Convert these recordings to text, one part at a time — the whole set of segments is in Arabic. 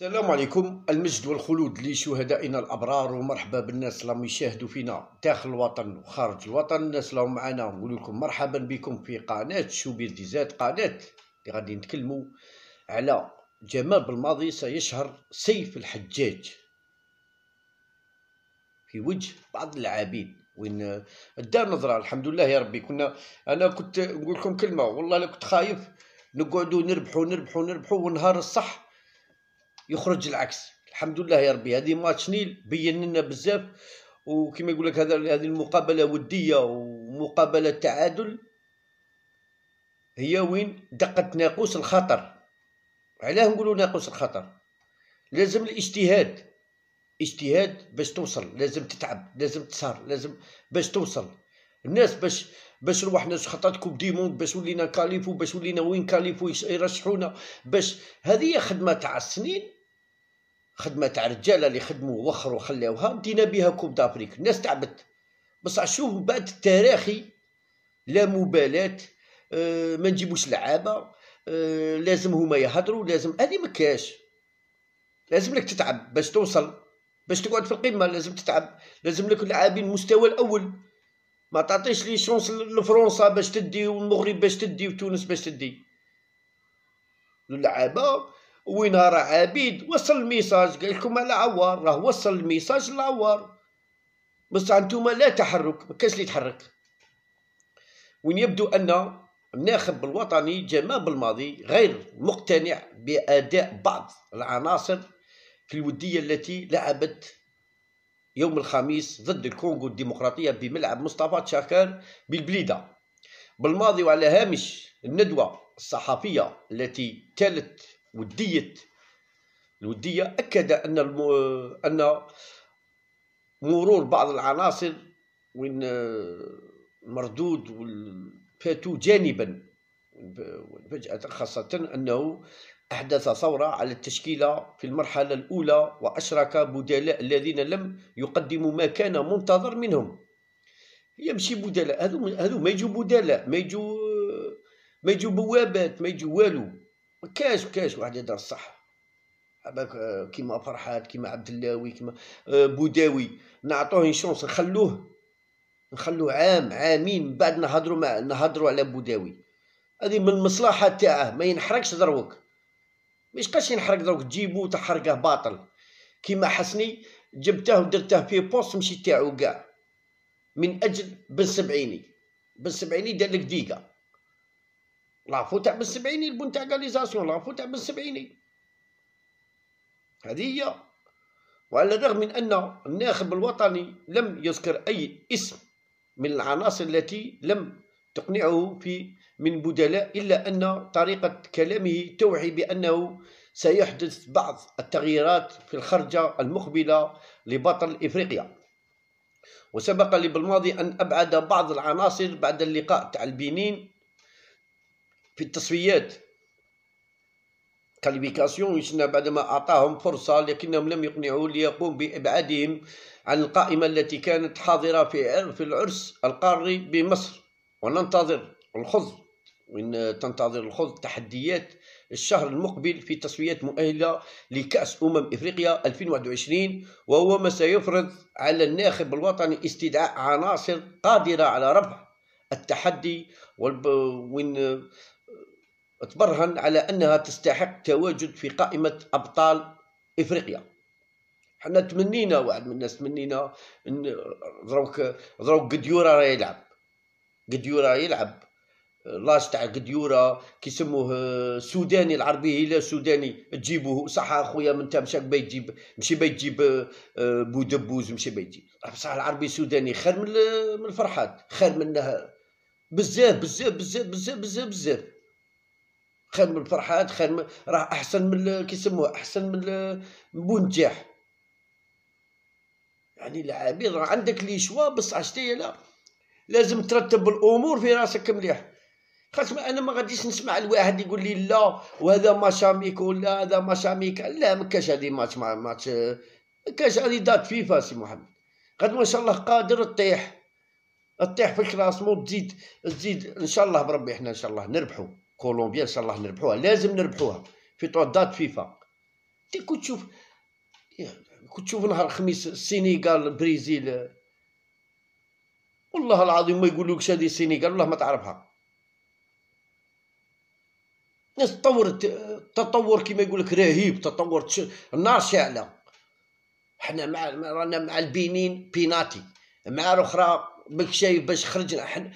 السلام عليكم المجد والخلود لشهدائنا الابرار ومرحبا بالناس اللي يشاهدوا فينا داخل الوطن وخارج الوطن الناس اللي معنا نقول لكم مرحبا بكم في قناه شوبير ديزات قناه اللي غادي نتكلموا على جمال بالماضي سيشهر سيف الحجاج في وجه بعض العابين وين الدار نظره الحمد لله يا ربي كنا انا كنت نقول لكم كلمه والله انا كنت خايف نقعدوا نربحوا نربحوا نربحوا ونهار الصح يخرج العكس الحمد لله يا ربي هذه ماتش نيل بين لنا بزاف وكما يقول لك هذا هذه المقابله وديه ومقابله تعادل هي وين دقت ناقوس الخطر علاه نقولوا ناقوس الخطر لازم الاجتهاد اجتهاد باش توصل لازم تتعب لازم تسهر لازم باش توصل الناس باش باش نروح ناس خطات كوب دي موند باش ولينا كاليفو باش ولينا وين كاليفو يرشحونا باش هذه خدمه تاع السنين خدمه تاع رجاله اللي خدموا وخروا وخلاوها دينا بها كوب دافريك الناس تعبت بصح شوف بعد التراخي لا مبالاه آه ما نجيبوش لعابه آه لازم هما يهضروا لازم هذه ما كاش لازم لك تتعب باش توصل باش تقعد في القمه لازم تتعب لازم لك لاعبين المستوى الاول ما تعطيش لي شونس لفرنسا باش تدي والمغرب باش تدي وتونس باش تدي اللعابه وين راه عبيد وصل الميساج قال لكم على عوار راه وصل الميساج لعوار بصح انتم لا تحرك ما كانش اللي يتحرك وين يبدو ان الناخب الوطني جمال بالماضي غير مقتنع باداء بعض العناصر في الوديه التي لعبت يوم الخميس ضد الكونغو الديمقراطيه بملعب مصطفى تشاكر بالبليده بالماضي وعلى هامش الندوه الصحفيه التي تالت ودية الودية أكد أن المو... أن مرور بعض العناصر وين آه، المردود والباتو جانبا فجأة خاصة أنه أحدث ثورة على التشكيلة في المرحلة الأولى وأشرك بدلاء الذين لم يقدموا ما كان منتظر منهم يمشي بدلاء هذو هذو ما يجوا بدلاء ما يجوا ما يجوا بوابات ما يجوا والو كاش كاش واحد يهضر الصح آه، كيما فرحات كيما عبد اللاوي كيما آه، بوداوي نعطوه شونس نخلوه نخلوه عام عامين من بعد نهضروا مع نهضروا على بوداوي هذه من المصلحه تاعه ما ينحرقش دروك ما قاش ينحرق دروك تجيبو تحرقه باطل كيما حسني جبته ودرته في بوست مشي تاعو كاع من اجل بن سبعيني بن سبعيني دار لك ديكا لافو تاع سبعيني البن تاع كاليزاسيون لافو تاع سبعيني هذه هي وعلى الرغم من أن الناخب الوطني لم يذكر أي اسم من العناصر التي لم تقنعه في من بدلاء إلا أن طريقة كلامه توحي بأنه سيحدث بعض التغييرات في الخرجة المقبلة لبطل إفريقيا وسبق لي بالماضي أن أبعد بعض العناصر بعد اللقاء تاع البنين في التصفيات كاليفيكاسيون يسنى بعدما أعطاهم فرصة لكنهم لم يقنعوا ليقوم بإبعادهم عن القائمة التي كانت حاضرة في في العرس القاري بمصر وننتظر الخض وإن تنتظر الخض تحديات الشهر المقبل في تصفيات مؤهلة لكأس أمم إفريقيا 2021 وهو ما سيفرض على الناخب الوطني استدعاء عناصر قادرة على رفع التحدي وإن تبرهن على أنها تستحق تواجد في قائمة أبطال إفريقيا حنا تمنينا واحد من الناس تمنينا ان دروك دروك قديورا راه يلعب قديورا يلعب لاش تاع قديورة كيسموه آه، سوداني العربي الى سوداني تجيبوه صح اخويا من مشاك باي تجيب ماشي باي تجيب آه، بودبوز ماشي باي تجيب بصح العربي سوداني خير من الفرحات خير بزاف بزاف بزاف بزاف بزاف بزاف بزاف خير من الفرحات خير من راه احسن من كيسموه احسن من بونجاح يعني العبيد راه عندك لي شوا بصح شتي لا لازم ترتب الامور في راسك مليح خاص انا ما غاديش نسمع الواحد يقول لي لا وهذا ما شاميك ولا هذا ما شاميك لا ما كاش هذه ماتش ما ماتش كاش هذه دات فيفا سي محمد قد ان شاء الله قادر تطيح تطيح في مو تزيد تزيد ان شاء الله بربي احنا ان شاء الله نربحو كولومبيا ان شاء الله نربحوها لازم نربحوها في طودات فيفا تي كنت تشوف كنت تشوف نهار الخميس السنغال البرازيل والله العظيم ما يقولوكش هذه السنغال والله ما تعرفها ناس تطورت تطور كيما يقول لك رهيب تطور النار شاعله حنا مع رانا مع البنين بيناتي مع الاخرى ماك شايف باش خرجنا حنا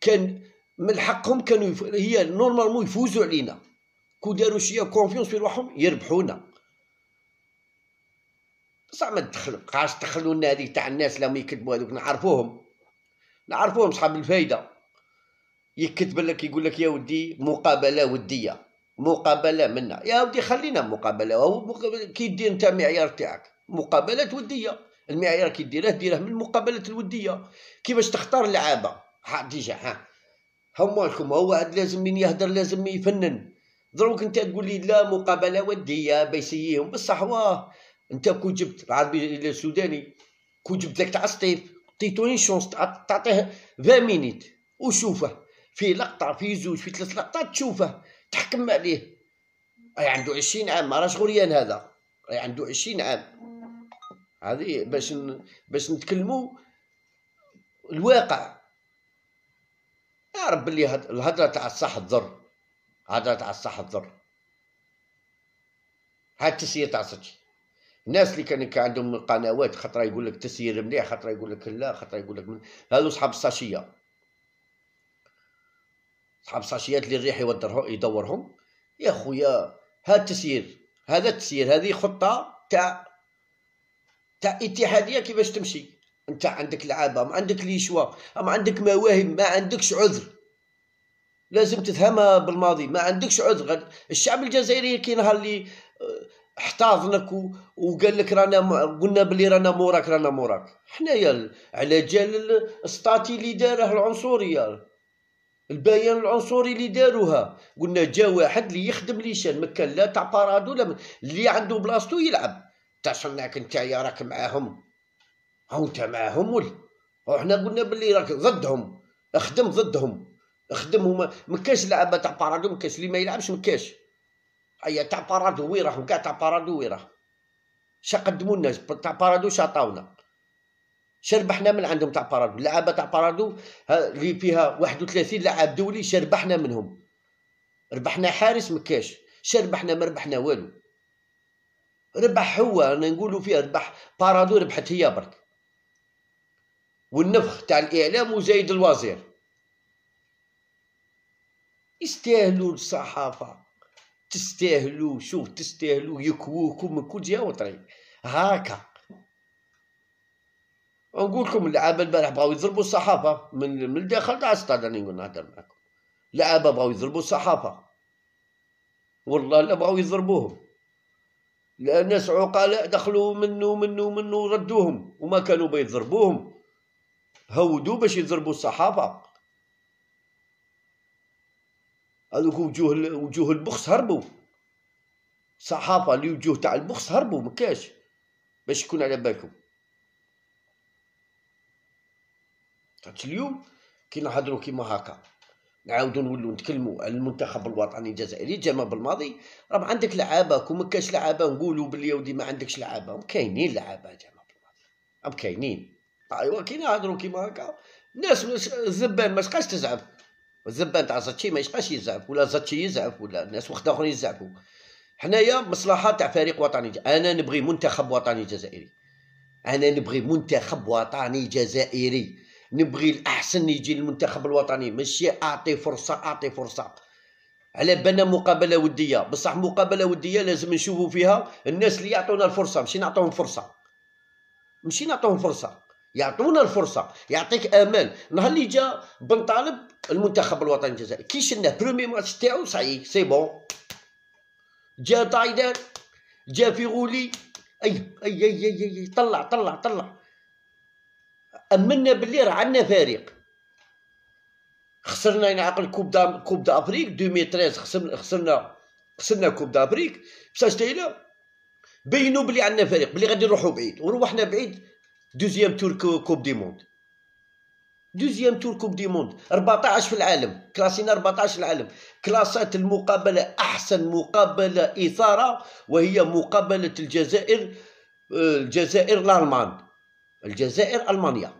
كان من حقهم كانوا يف... هي نورمالمون يفوزوا علينا كون داروا شويه كونفيونس في روحهم يربحونا بصح ما تدخل بقاش تدخلوا لنا تاع الناس لما يكذبوا هذوك نعرفوهم نعرفوهم صحاب الفايده يكتب لك يقول لك يا ودي مقابله وديه مقابله منا يا ودي خلينا مقابله هو كي دير انت المعيار تاعك مقابلات وديه المعيار كي ديره ديره من المقابلات الوديه كيفاش تختار اللعابه ديجا ها هما لكم هو عاد لازم من يهدر لازم يفنن دروك انت تقول لي لا مقابله وديه بيسيهم بصح واه انت كو جبت العربي السوداني كو جبت لك تاع سطيف عطيتوني شونس تعطيه 20 مينيت وشوفه في لقطه في زوج في ثلاث لقطات تشوفه تحكم عليه اي عنده 20 عام ما راهش غريان هذا اي عنده 20 عام هذه باش باش نتكلموا الواقع عارف باللي الهضره تاع الصح تضر هدره تاع الصح تضر هاد التسيير تاع صدق الناس اللي كان عندهم قنوات خطره يقول لك تسيير مليح خطره يقول لك لا خطره يقول لك من... صحاب الساشيه صحاب الساشيات اللي الريح يودرهم يدورهم يا خويا هاد التسيير هذا التسيير هذه خطه تاع تاع اتحاديه كيفاش تمشي انت عندك لعابه ما عندك ليشوا ما عندك مواهب ما عندكش عذر لازم تفهمها بالماضي ما عندكش عذر الشعب الجزائري كي نهار اللي آه، احتضنك وقال لك رانا م... قلنا بلي رانا موراك رانا موراك حنايا على جال الستاتي اللي داره العنصريه البيان العنصري اللي داروها قلنا جا واحد اللي يخدم ليشان ما كان لا تاع بارادو لا اللي عنده بلاصتو يلعب تاع شناك انت يا راك معاهم هاو انت معاهم ولا وحنا قلنا بلي راك ضدهم اخدم ضدهم خدم هما ما كاش لعبه تاع بارادو ما كاش اللي ما يلعبش ما كاش هيا تاع بارادو وين راهم كاع تاع بارادو وين راهم شا قدموا لنا تاع بارادو شاطاونا شربحنا من عندهم تاع بارادو اللعابه تاع بارادو اللي فيها 31 لاعب دولي شربحنا منهم ربحنا حارس مكاش شربحنا ما ربحنا والو ربح هو انا نقولوا فيه ربح بارادو ربحت هي برك والنفخ تاع الاعلام وزايد الوزير يستاهلوا الصحافه تستاهلوا شوف تستاهلوا يكووكم من كل جهه وطريق هاكا نقول لكم اللعابه البارح بغاو يضربوا الصحافه من من الداخل تاع السطاد راني نهضر معاكم لعابة بغاو يضربوا الصحافه والله لا بغاو يضربوهم الناس عقلاء دخلوا منو منو منو ردوهم وما كانوا بيضربوهم هودوا باش يضربوا الصحافه هذوك وجوه وجوه البخس هربوا صحافة اللي وجوه تاع البخس هربوا ما كاش باش يكون على بالكم خاطش اليوم كي نهضروا كيما هكا نعاودوا نولوا نتكلموا على المنتخب الوطني الجزائري جاما بالماضي راه عندك لعابه كون ما كاش لعابه نقولوا بلي ودي ما عندكش لعابه هم كاينين لعابه جاما بالماضي هم كاينين ايوا كي نهضروا كيما هكا الناس الزبان ما تبقاش تزعب الزبان تاع زاتشي ما يشقاش يزعف ولا زاتشي يزعف ولا ناس وخد اخرين يزعفوا حنايا مصلحه تاع فريق وطني انا نبغي منتخب وطني جزائري انا نبغي منتخب وطني جزائري نبغي الاحسن يجي للمنتخب الوطني ماشي اعطي فرصه اعطي فرصه على بالنا مقابله وديه بصح مقابله وديه لازم نشوفوا فيها الناس اللي يعطونا الفرصه ماشي نعطوهم فرصه ماشي نعطوهم فرصه يعطونا الفرصه يعطيك امل نهار اللي جا بن طالب المنتخب الوطني الجزائري كي شنا برومي ماتش تاعو صحيح سي بون جا طايدر جا فيغولي اي اي اي اي, أي. طلع طلع طلع امنا باللي راه عندنا فريق خسرنا ينعقل كوب دا كوب دافريك 2013 خسرنا خسرنا خسرنا كوب دافريك بصح شتينا بينوا بلي عندنا فريق بلي غادي نروحوا بعيد وروحنا بعيد دوزيام تور كوب دي موند دوزيام تور كوب دي موند 14 في العالم كلاسينا 14 في العالم كلاسات المقابله احسن مقابله اثاره وهي مقابله الجزائر آه، الجزائر الالمان الجزائر المانيا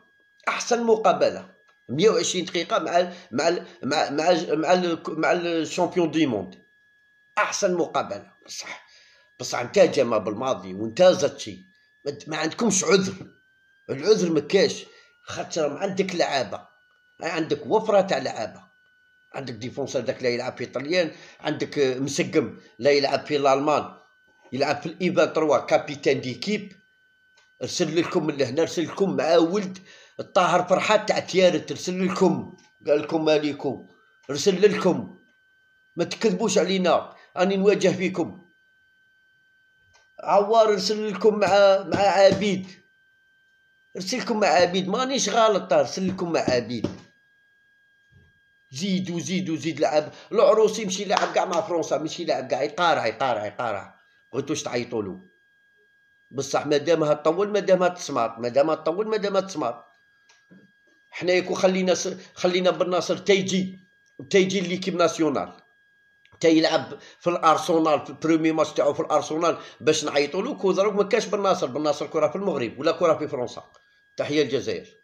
احسن مقابله 120 دقيقه مع مع مع مع مع, مع الشامبيون دي موند احسن مقابله بصح بصح انتاجه ما بالماضي وانتازت شي ما عندكمش عذر العذر ما كاش خاطر عندك لعابه عندك وفره تاع لعابه عندك ديفونسور داك لا يلعب في طليان عندك مسقم لا يلعب في الالمان يلعب في الاي 3 كابيتان ديكيب ارسل لكم اللي لهنا ارسل لكم مع ولد الطاهر فرحات تاع تيارت ارسل لكم قال لكم مالكو ارسل لكم ما تكذبوش علينا راني نواجه فيكم عوار ارسل لكم مع مع عبيد ارسلكم مع عبيد مانيش غلط ارسلكم مع عبيد زيدو زيدو زيد لعب العروسي مشي يلعب كاع مع فرنسا مشي يلعب كاع يقارع يقارع يقارع واش تعيطوا له بصح مادامها تطول مادامها تسماط مادامها تطول مادامها تسماط حنا يكون خلينا س... خلينا بالناصر ناصر تيجي تيجي ليكيب ناسيونال تيلعب في الارسنال في برومي ماتش تاعو في الارسنال باش نعيطوا له كو دروك ما كاش بالناصر بالناصر كره في المغرب ولا كره في فرنسا تحية الجزائر